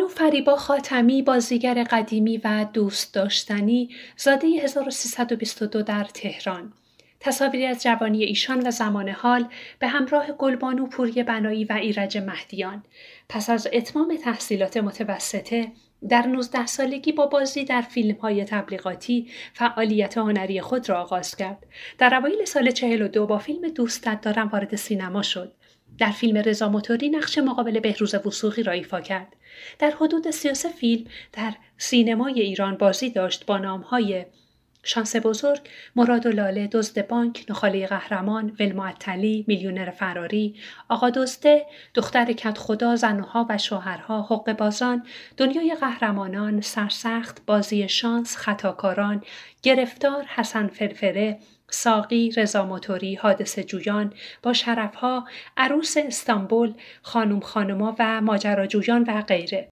بانو فریبا خاتمی بازیگر قدیمی و دوست داشتنی زاده 1322 در تهران تصاویری از جوانی ایشان و زمان حال به همراه گلبانو پوری بنایی و ایرج مهدیان پس از اتمام تحصیلات متوسطه در 19 سالگی با بازی در فیلم های تبلیغاتی فعالیت هنری خود را آغاز کرد. در اوایل سال 42 با فیلم دوستت دارم وارد سینما شد. در فیلم رضا موتوری نقش مقابل بهروز وسوقی را ایفا کرد. در حدود سیاسه فیلم در سینمای ایران بازی داشت با نامهای شانس بزرگ، مراد و لاله، دزد بانک، نخاله قهرمان، معطلی، میلیونر فراری، آقا دزده، دختر کت خدا، زنها و شوهرها، حق بازان، دنیای قهرمانان، سرسخت، بازی شانس، خطاکاران، گرفتار، حسن فرفره، ساقی، رضا موتوری، حادث جویان، با شرفها، عروس استانبول، خانم خانما و ماجراجویان و غیره.